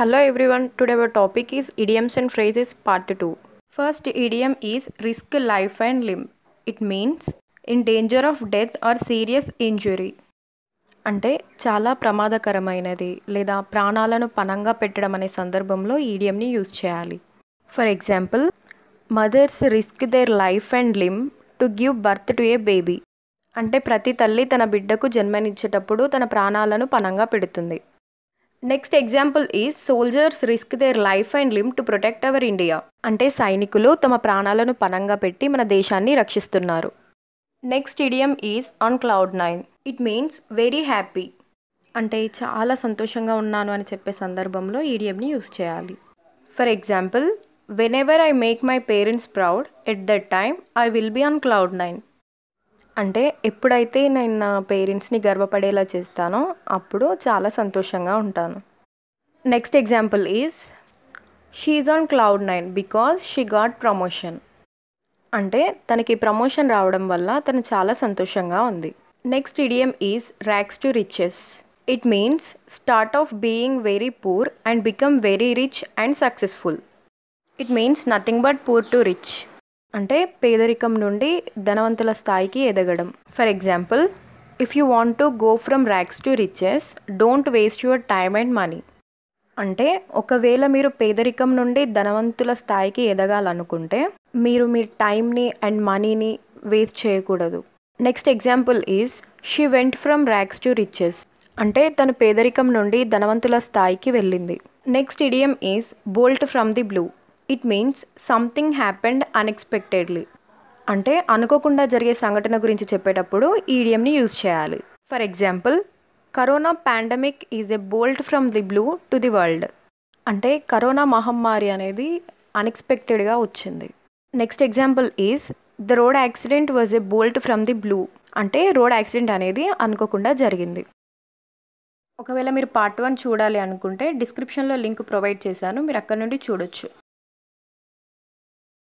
hello everyone today our topic is idioms and phrases part two first idiom is risk life and limb it means in danger of death or serious injury అంటే చాలా ప్రమాదకరమైనది లేదా ప్రాణాలను పనంగా పెట్టడం అనే సందర్భంలో ఈడియంని యూజ్ చేయాలి for example mothers risk their life and limb to give birth to a baby అంటే ప్రతి తల్లి తన బిడ్డకు జన్మనిచ్చేటప్పుడు తన ప్రాణాలను పనంగా పెడుతుంది next example is soldiers risk their life and limb to protect our India అంటే సైనికులు తమ ప్రాణాలను పనంగా పెట్టి మన దేశాన్ని రక్షిస్తున్నారు next idiom is on cloud nine it means very happy అంటే చాలా సంతోషంగా ఉన్నాను అని చెప్పే సందర్భంలో ఈడియంని యూస్ చేయాలి for example whenever I make my parents proud at that time I will be on cloud nine అంటే ఎప్పుడైతే నేను నా పేరెంట్స్ని గర్వపడేలా చేస్తానో అప్పుడు చాలా సంతోషంగా ఉంటాను next example is she is on cloud nine because she got promotion అంటే తనకి ప్రమోషన్ రావడం వల్ల తను చాలా సంతోషంగా ఉంది next idiom is rags to riches it means start of being very poor and become very rich and successful it means nothing but poor to rich అంటే పేదరికం నుండి ధనవంతుల స్థాయికి ఎదగడం for example if you want to go from rags to riches don't waste your time and money అంటే ఒకవేళ మీరు పేదరికం నుండి ధనవంతుల స్థాయికి ఎదగాలనుకుంటే మీరు మీ టైంని అండ్ మనీని వేస్ట్ చేయకూడదు next example is she went from rags to riches అంటే తను పేదరికం నుండి ధనవంతుల స్థాయికి వెళ్ళింది next idiom is bolt from the blue it means something happened unexpectedly అంటే అనుకోకుండా జరిగే సంఘటన గురించి చెప్పేటప్పుడు ఈడియంని యూజ్ చేయాలి for example corona pandemic is a bolt from the blue to the world అంటే కరోనా మహమ్మారి అనేది అన్ఎక్స్పెక్టెడ్గా వచ్చింది next example is the road accident was a bolt from the blue అంటే రోడ్ యాక్సిడెంట్ అనేది అనుకోకుండా జరిగింది ఒకవేళ మీరు పార్ట్ వన్ చూడాలి అనుకుంటే డిస్క్రిప్షన్లో లింక్ ప్రొవైడ్ చేశాను మీరు అక్కడ నుండి చూడొచ్చు